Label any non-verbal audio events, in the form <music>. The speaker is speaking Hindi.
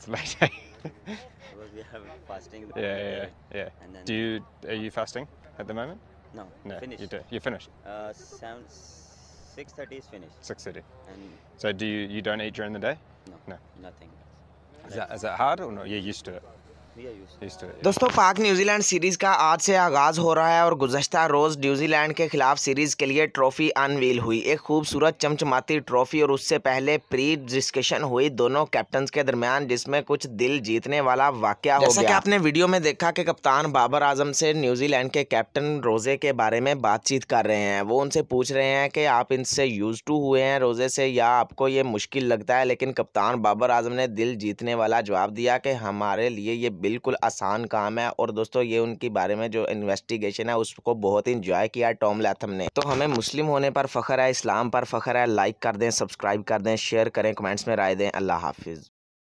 It's amazing. because <laughs> we have fasting. Yeah, yeah, yeah. yeah. Do you are you fasting at the moment? No, no. Finished. You do. You're finished. Uh, six thirty is finished. Six thirty. And so do you you don't eat during the day? No. No. Nothing. Is that is that hard or not? You're used to it. दोस्तों पाक न्यूजीलैंड सीरीज़ का आज से आगाज़ हो रहा है और गुजश्ता रोज़ न्यूजीलैंड के खिलाफ सीरीज़ के लिए ट्रॉफ़ी अनवील हुई एक खूबसूरत चमचमाती ट्रॉफ़ी और उससे पहले प्री डिस्कशन हुई दोनों कैप्टन के दरमियान जिसमें कुछ दिल जीतने वाला वाक़ हो गया कि आपने वीडियो में देखा कि कप्तान बाबर आजम से न्यूजीलैंड के कैप्टन रोज़े के बारे में बातचीत कर रहे हैं वो उनसे पूछ रहे हैं कि आप इनसे यूज़ टू हुए हैं रोज़े से या आपको ये मुश्किल लगता है लेकिन कप्तान बाबर आजम ने दिल जीतने वाला जवाब दिया कि हमारे लिए ये बिल्कुल आसान काम है और दोस्तों ये उनके बारे में जो इन्वेस्टिगेशन है उसको बहुत इंजॉय किया टॉम लैथम ने तो हमें मुस्लिम होने पर फ़ख्र है इस्लाम पर फ़ख्र है लाइक कर दें सब्सक्राइब कर दें शेयर करें कमेंट्स में राय दें अल्लाह हाफिज़